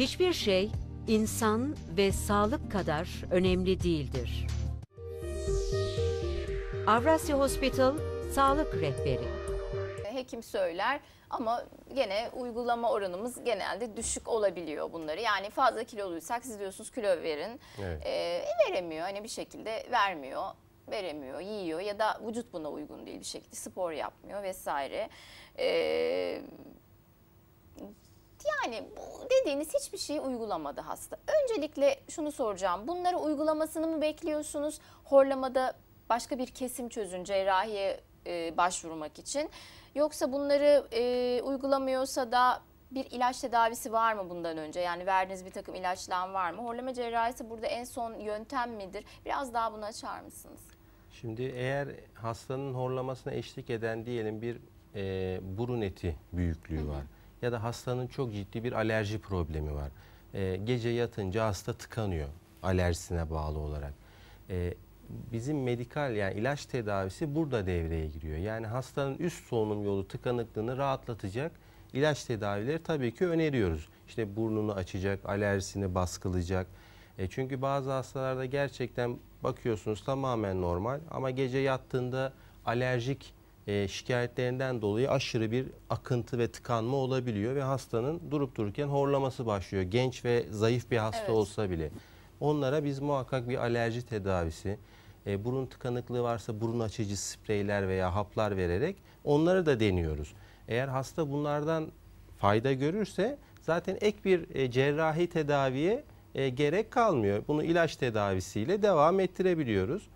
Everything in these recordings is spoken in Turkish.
Hiçbir şey insan ve sağlık kadar önemli değildir. Avrasya Hospital Sağlık Rehberi Hekim söyler ama gene uygulama oranımız genelde düşük olabiliyor bunları. Yani fazla kiloluysak siz diyorsunuz kilo verin. Evet. Ee, e, veremiyor hani bir şekilde vermiyor veremiyor, yiyor ya da vücut buna uygun değil bir şekilde spor yapmıyor vesaire. Ee, yani bu dediğiniz hiçbir şeyi uygulamadı hasta. Öncelikle şunu soracağım. Bunları uygulamasını mı bekliyorsunuz? Horlamada başka bir kesim çözün cerrahiye e, başvurmak için. Yoksa bunları e, uygulamıyorsa da bir ilaç tedavisi var mı bundan önce? Yani verdiğiniz bir takım ilaçlar var mı? Horlama cerrahisi burada en son yöntem midir? Biraz daha buna açar mısınız? Şimdi eğer hastanın horlamasına eşlik eden diyelim bir e, burun eti büyüklüğü var ya da hastanın çok ciddi bir alerji problemi var. E, gece yatınca hasta tıkanıyor alerjisine bağlı olarak. E, bizim medikal yani ilaç tedavisi burada devreye giriyor. Yani hastanın üst solunum yolu tıkanıklığını rahatlatacak ilaç tedavileri tabii ki öneriyoruz. İşte burnunu açacak, alerjisini baskılayacak. E çünkü bazı hastalarda gerçekten bakıyorsunuz tamamen normal ama gece yattığında alerjik e, şikayetlerinden dolayı aşırı bir akıntı ve tıkanma olabiliyor ve hastanın durup dururken horlaması başlıyor. Genç ve zayıf bir hasta evet. olsa bile. Onlara biz muhakkak bir alerji tedavisi, e, burun tıkanıklığı varsa burun açıcı spreyler veya haplar vererek onları da deniyoruz. Eğer hasta bunlardan fayda görürse zaten ek bir e, cerrahi tedaviye e, gerek kalmıyor. Bunu ilaç tedavisiyle devam ettirebiliyoruz.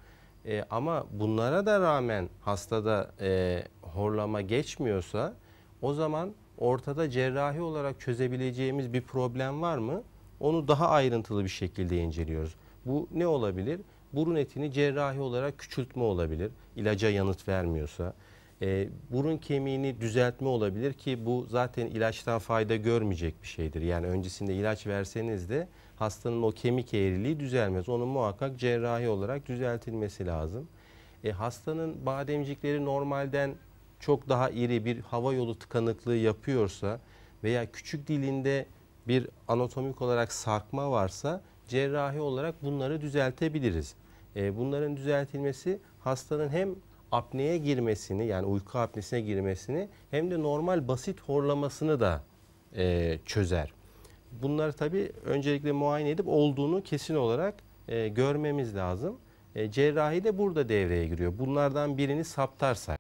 E, ama bunlara da rağmen hastada e, horlama geçmiyorsa o zaman ortada cerrahi olarak çözebileceğimiz bir problem var mı? Onu daha ayrıntılı bir şekilde inceliyoruz. Bu ne olabilir? Burun etini cerrahi olarak küçültme olabilir. İlaca yanıt vermiyorsa e, burun kemiğini düzeltme olabilir ki bu zaten ilaçtan fayda görmeyecek bir şeydir. Yani öncesinde ilaç verseniz de hastanın o kemik eğriliği düzelmez. Onun muhakkak cerrahi olarak düzeltilmesi lazım. E, hastanın bademcikleri normalden çok daha iri bir hava yolu tıkanıklığı yapıyorsa veya küçük dilinde bir anatomik olarak sarkma varsa cerrahi olarak bunları düzeltebiliriz. E, bunların düzeltilmesi hastanın hem apneye girmesini yani uyku apnesine girmesini hem de normal basit horlamasını da e, çözer. Bunları tabii öncelikle muayene edip olduğunu kesin olarak e, görmemiz lazım. E, cerrahi de burada devreye giriyor. Bunlardan birini saptarsak.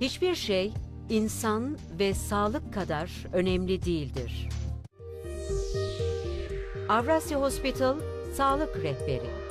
Hiçbir şey insan ve sağlık kadar önemli değildir. Avrasya Hospital Sağlık Rehberi